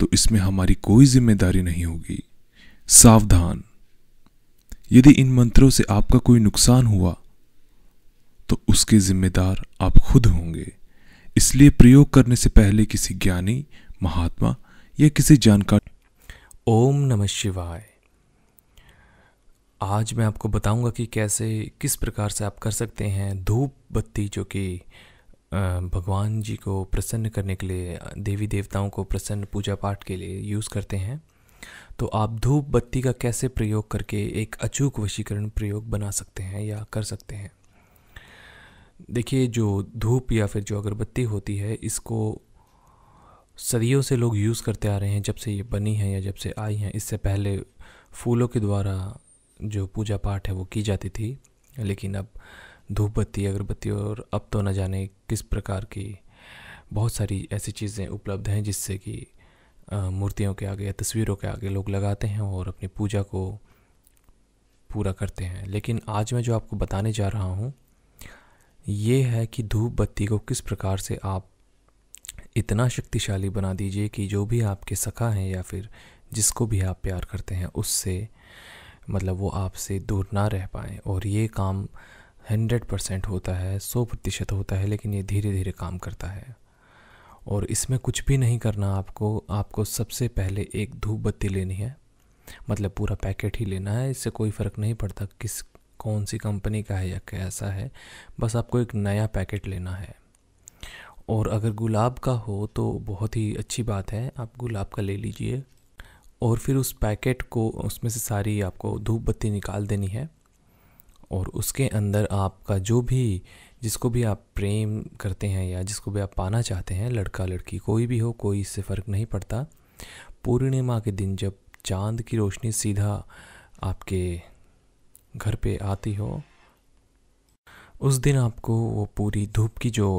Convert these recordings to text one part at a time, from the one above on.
तो इसमें हमारी कोई जिम्मेदारी नहीं होगी सावधान यदि इन मंत्रों से आपका कोई नुकसान हुआ तो उसके जिम्मेदार आप खुद होंगे इसलिए प्रयोग करने से पहले किसी ज्ञानी महात्मा या किसी जानकार ओम नमः शिवाय आज मैं आपको बताऊंगा कि कैसे किस प्रकार से आप कर सकते हैं धूप बत्ती जो कि भगवान जी को प्रसन्न करने के लिए देवी देवताओं को प्रसन्न पूजा पाठ के लिए यूज़ करते हैं तो आप धूप बत्ती का कैसे प्रयोग करके एक अचूक वशीकरण प्रयोग बना सकते हैं या कर सकते हैं देखिए जो धूप या फिर जो अगरबत्ती होती है इसको सदियों से लोग यूज़ करते आ रहे हैं जब से ये बनी है या जब से आई हैं इससे पहले फूलों के द्वारा जो पूजा पाठ है वो की जाती थी लेकिन अब धूप बत्ती अगरबत्ती और अब तो न जाने किस प्रकार की बहुत सारी ऐसी चीज़ें उपलब्ध हैं जिससे कि मूर्तियों के आगे या तस्वीरों के आगे लोग लगाते हैं और अपनी पूजा को पूरा करते हैं लेकिन आज मैं जो आपको बताने जा रहा हूँ ये है कि धूप बत्ती को किस प्रकार से आप इतना शक्तिशाली बना दीजिए कि जो भी आपके सखा हैं या फिर जिसको भी आप प्यार करते हैं उससे मतलब वो आपसे दूर ना रह पाएँ और ये काम हंड्रेड परसेंट होता है सौ प्रतिशत होता है लेकिन ये धीरे धीरे काम करता है और इसमें कुछ भी नहीं करना आपको आपको सबसे पहले एक धूप बत्ती लेनी है मतलब पूरा पैकेट ही लेना है इससे कोई फ़र्क नहीं पड़ता किस कौन सी कंपनी का है या कैसा है बस आपको एक नया पैकेट लेना है और अगर गुलाब का हो तो बहुत ही अच्छी बात है आप गुलाब का ले लीजिए और फिर उस पैकेट को उसमें से सारी आपको धूप बत्ती निकाल देनी है और उसके अंदर आपका जो भी जिसको भी आप प्रेम करते हैं या जिसको भी आप पाना चाहते हैं लड़का लड़की कोई भी हो कोई इससे फ़र्क नहीं पड़ता पूर्णिमा के दिन जब चांद की रोशनी सीधा आपके घर पे आती हो उस दिन आपको वो पूरी धूप की जो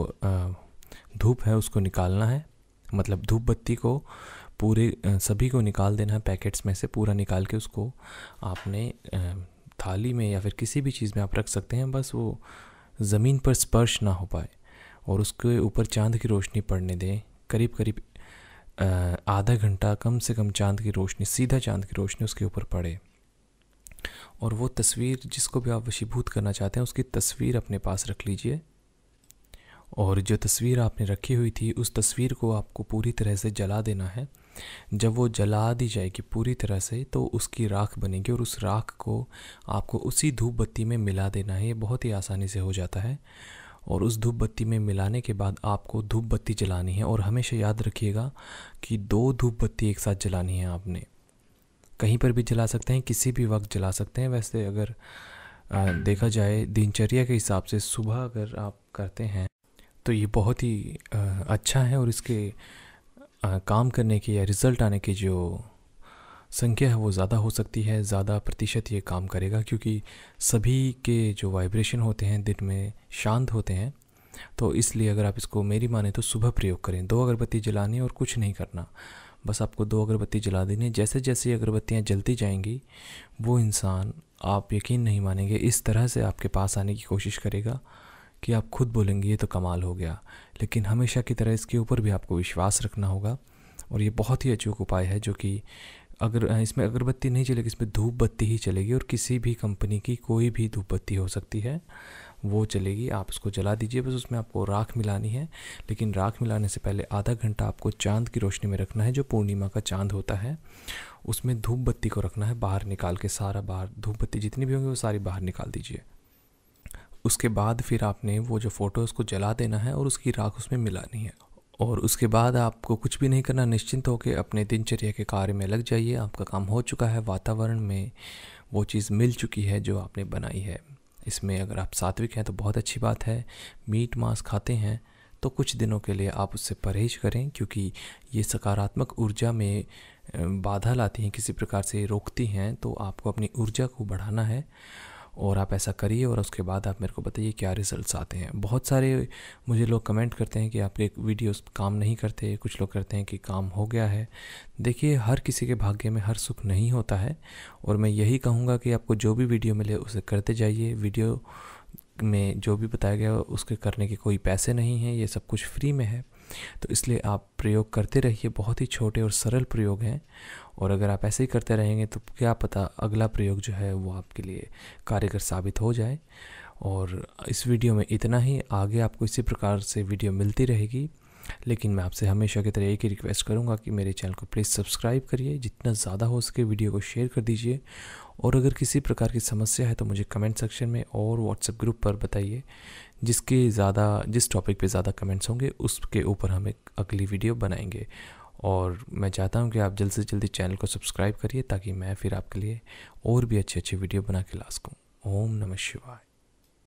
धूप है उसको निकालना है मतलब धूप बत्ती को पूरे सभी को निकाल देना है पैकेट्स में से पूरा निकाल के उसको आपने थाली में या फिर किसी भी चीज़ में आप रख सकते हैं बस वो ज़मीन पर स्पर्श ना हो पाए और उसके ऊपर चांद की रोशनी पड़ने दें करीब करीब आधा घंटा कम से कम चांद की रोशनी सीधा चांद की रोशनी उसके ऊपर पड़े और वो तस्वीर जिसको भी आप वशीभूत करना चाहते हैं उसकी तस्वीर अपने पास रख लीजिए और जो तस्वीर आपने रखी हुई थी उस तस्वीर को आपको पूरी तरह से जला देना है जब वो जला दी जाएगी पूरी तरह से तो उसकी राख बनेगी और उस राख को आपको उसी धूप बत्ती में मिला देना है ये बहुत ही आसानी से हो जाता है और उस धूप बत्ती में मिलाने के बाद आपको धूप बत्ती जलानी है और हमेशा याद रखिएगा कि दो धूप बत्ती एक साथ जलानी है आपने कहीं पर भी जला सकते हैं किसी भी वक्त जला सकते हैं वैसे अगर देखा जाए दिनचर्या के हिसाब से सुबह अगर आप करते हैं तो ये बहुत ही अच्छा है और इसके काम करने की या रिज़ल्ट आने की जो संख्या है वो ज़्यादा हो सकती है ज़्यादा प्रतिशत ये काम करेगा क्योंकि सभी के जो वाइब्रेशन होते हैं दिन में शांत होते हैं तो इसलिए अगर आप इसको मेरी माने तो सुबह प्रयोग करें दो अगरबत्ती जलानी और कुछ नहीं करना बस आपको दो अगरबत्ती जला देनी जैसे जैसे अगरबत्तियाँ जलती जाएंगी वो इंसान आप यकीन नहीं मानेंगे इस तरह से आपके पास आने की कोशिश करेगा कि आप खुद बोलेंगे ये तो कमाल हो गया लेकिन हमेशा की तरह इसके ऊपर भी आपको विश्वास रखना होगा और ये बहुत ही अचूक उपाय है जो कि अगर इसमें अगरबत्ती नहीं चलेगी इसमें धूप बत्ती ही चलेगी और किसी भी कंपनी की कोई भी धूप बत्ती हो सकती है वो चलेगी आप उसको जला दीजिए बस उसमें आपको राख मिलानी है लेकिन राख मिलाने से पहले आधा घंटा आपको चांद की रोशनी में रखना है जो पूर्णिमा का चांद होता है उसमें धूप बत्ती को रखना है बाहर निकाल के सारा बाहर धूप बत्ती जितनी भी होंगी वो सारी बाहर निकाल दीजिए उसके बाद फिर आपने वो जो फ़ोटो उसको जला देना है और उसकी राख उसमें मिलानी है और उसके बाद आपको कुछ भी नहीं करना निश्चिंत होकर अपने दिनचर्या के कार्य में लग जाइए आपका काम हो चुका है वातावरण में वो चीज़ मिल चुकी है जो आपने बनाई है इसमें अगर आप सात्विक हैं तो बहुत अच्छी बात है मीट मांस खाते हैं तो कुछ दिनों के लिए आप उससे परहेज करें क्योंकि ये सकारात्मक ऊर्जा में बाधा लाती हैं किसी प्रकार से रोकती हैं तो आपको अपनी ऊर्जा को बढ़ाना है और आप ऐसा करिए और उसके बाद आप मेरे को बताइए क्या रिज़ल्ट आते हैं बहुत सारे मुझे लोग कमेंट करते हैं कि आपके वीडियोस काम नहीं करते कुछ लोग करते हैं कि काम हो गया है देखिए हर किसी के भाग्य में हर सुख नहीं होता है और मैं यही कहूँगा कि आपको जो भी वीडियो मिले उसे करते जाइए वीडियो में जो भी बताया गया उसके करने के कोई पैसे नहीं हैं ये सब कुछ फ्री में है तो इसलिए आप प्रयोग करते रहिए बहुत ही छोटे और सरल प्रयोग हैं और अगर आप ऐसे ही करते रहेंगे तो क्या पता अगला प्रयोग जो है वो आपके लिए कारगर साबित हो जाए और इस वीडियो में इतना ही आगे आपको इसी प्रकार से वीडियो मिलती रहेगी लेकिन मैं आपसे हमेशा की तरह एक ही रिक्वेस्ट करूँगा कि मेरे चैनल को प्लीज़ सब्सक्राइब करिए जितना ज़्यादा हो सके वीडियो को शेयर कर दीजिए और अगर किसी प्रकार की समस्या है तो मुझे कमेंट सेक्शन में और व्हाट्सएप ग्रुप पर बताइए जिसके ज़्यादा जिस टॉपिक पे ज़्यादा कमेंट्स होंगे उसके ऊपर हम एक अगली वीडियो बनाएंगे और मैं चाहता हूँ कि आप जल्द से जल्दी चैनल को सब्सक्राइब करिए ताकि मैं फिर आपके लिए और भी अच्छी अच्छी वीडियो बना के ला सकूँ ओम नमः शिवाय